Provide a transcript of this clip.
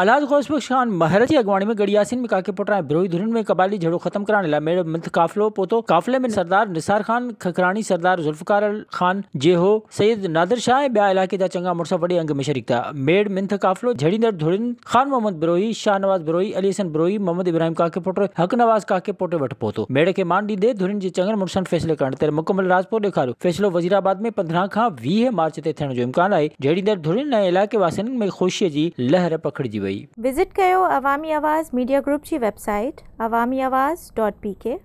अलाज गौस खान महरत की अगवाणी में गड़ियासिन में काके पोटरा बिरोही धुरन में कबाली झड़ो खत्म कराने ला मेड़ मंथ काफिलो पोतो काफिले में सरदार निसार खान खकरानी सरदार जुल्फकार खान जेहो सैयद नादिर शाह ॿिया इलाके का चंगा मुड़ुस वॾे अंग में शरीक था मेड़ मिंथ काफ़िलो झड़ींदड़ धुरन खान मोहम्मद बिरोही शाहनवाज़ बिरोही अली हसन बिरोही मोहम्मद इब्राहिम काके पोटे हक नवाज़ काके पोटे वट पोतो मेड़ के मान ॾींदे धुरन के चंगन मुड़सन फैसले कर तेरे मुकमल राजपुर पियो ॾेखारियो फ़ैसिलो वज़ीराबाद में पंद्रहं खां वीह मार्च ते थियण जो इम्कान आहे झड़ींदड़ धुरन ऐं इलाइक़े वासियुनि में ख़ुशीअ जी लहर पखिड़िजी वई वई विज़िट कयो अवामी आवाज़ मीडिया ग्रुप जी website Awami Awaz dot P के